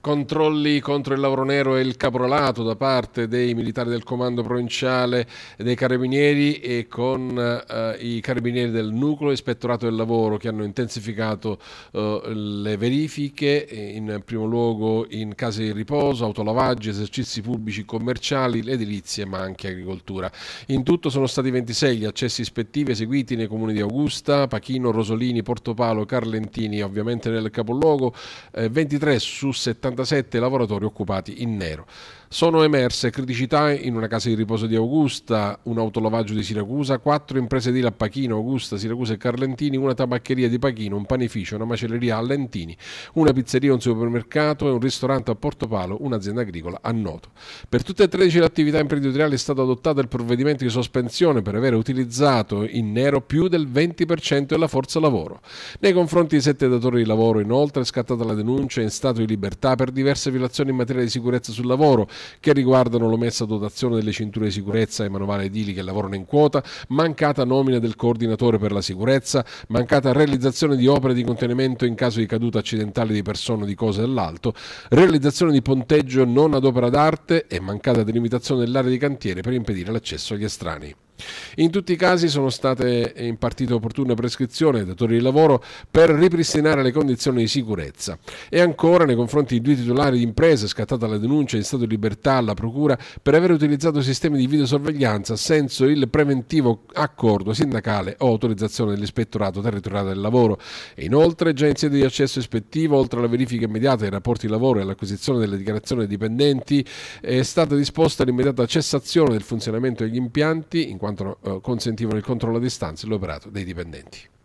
Controlli contro il lavoro nero e il caporalato da parte dei militari del comando provinciale dei carabinieri e con eh, i carabinieri del nucleo ispettorato del lavoro che hanno intensificato eh, le verifiche eh, in primo luogo in case di riposo, autolavaggi, esercizi pubblici commerciali, edilizie ma anche agricoltura. In tutto sono stati 26 gli accessi ispettivi eseguiti nei comuni di Augusta, Pachino, Rosolini, Portopalo, Carlentini, ovviamente nel capoluogo, eh, 23 su 70 47 lavoratori occupati in nero. Sono emerse criticità in una casa di riposo di Augusta, un autolavaggio di Siracusa, quattro imprese di Lappachino, Augusta, Siracusa e Carlentini, una tabaccheria di Pachino, un panificio, una macelleria a Lentini, una pizzeria, un supermercato e un ristorante a Porto Palo, un'azienda agricola a Noto. Per tutte e 13 le attività imprenditoriali è stato adottato il provvedimento di sospensione per aver utilizzato in nero più del 20% della forza lavoro. Nei confronti di sette datori di lavoro inoltre è scattata la denuncia in stato di libertà per diverse violazioni in materia di sicurezza sul lavoro che riguardano l'omessa dotazione delle cinture di sicurezza e manovali edili che lavorano in quota, mancata nomina del coordinatore per la sicurezza, mancata realizzazione di opere di contenimento in caso di caduta accidentale di persone o di cose dall'alto, realizzazione di ponteggio non ad opera d'arte e mancata delimitazione dell'area di cantiere per impedire l'accesso agli estranei. In tutti i casi sono state impartite opportune prescrizioni ai datori di lavoro per ripristinare le condizioni di sicurezza e ancora nei confronti di due titolari di imprese è scattata la denuncia in stato di libertà alla procura per aver utilizzato sistemi di videosorveglianza senza il preventivo accordo sindacale o autorizzazione dell'ispettorato territoriale del lavoro e inoltre già in sede di accesso ispettivo oltre alla verifica immediata dei rapporti di lavoro e all'acquisizione delle dichiarazioni dei dipendenti è stata disposta l'immediata cessazione del funzionamento degli impianti in quanto quanto eh, consentivano il controllo a distanza e l'operato dei dipendenti.